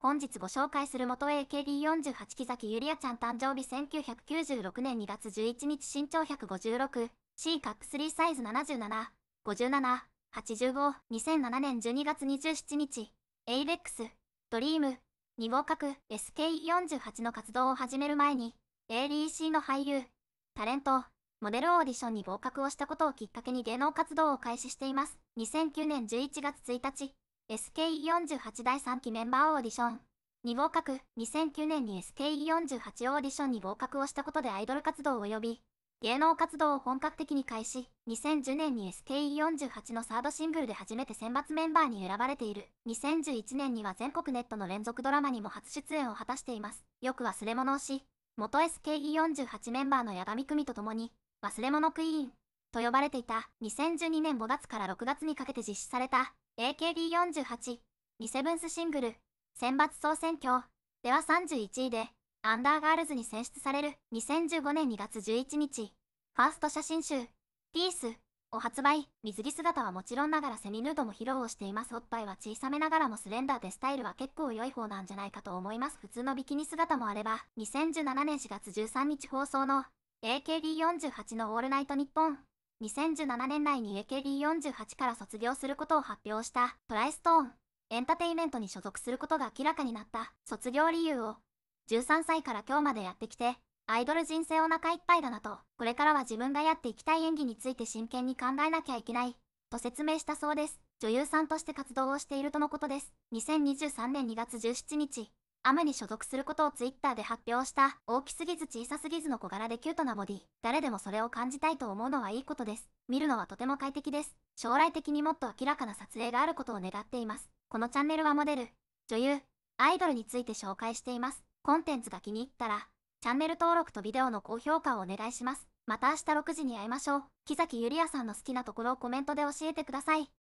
本日ご紹介する元 AKB48 木崎ゆりあちゃん誕生日1996年2月11日身長 156C カップ3サイズ77、57、85、2007年12月27日、ABEX、ドリーム、2合格 SK48 の活動を始める前に、ADEC の俳優、タレント、モデルオーディションに合格をしたことをきっかけに芸能活動を開始しています。2009年11月1日、SKE48 第3期メンバーオーディションに合格2009年に SKE48 オーディションに合格をしたことでアイドル活動及び芸能活動を本格的に開始2010年に SKE48 のサードシングルで初めて選抜メンバーに選ばれている2011年には全国ネットの連続ドラマにも初出演を果たしていますよく忘れ物をし元 SKE48 メンバーの矢上組と共に忘れ物クイーンと呼ばれていた2012年5月から6月にかけて実施された AKB48 ミセブンスシングル選抜総選挙では31位でアンダーガールズに選出される2015年2月11日ファースト写真集ピースを発売水着姿はもちろんながらセミヌードも披露をしていますおっぱいは小さめながらもスレンダーでスタイルは結構良い方なんじゃないかと思います普通のビキニ姿もあれば2017年4月13日放送の AKB48 の「オールナイトニッポン」2017年内に AKB48 から卒業することを発表したトライストーンエンタテイメントに所属することが明らかになった卒業理由を13歳から今日までやってきてアイドル人生お腹いっぱいだなとこれからは自分がやっていきたい演技について真剣に考えなきゃいけないと説明したそうです女優さんとして活動をしているとのことです2023年2月17日雨に所属することを Twitter で発表した大きすぎず小さすぎずの小柄でキュートなボディ誰でもそれを感じたいと思うのはいいことです見るのはとても快適です将来的にもっと明らかな撮影があることを願っていますこのチャンネルはモデル女優アイドルについて紹介していますコンテンツが気に入ったらチャンネル登録とビデオの高評価をお願いしますまた明日6時に会いましょう木崎ゆりやさんの好きなところをコメントで教えてください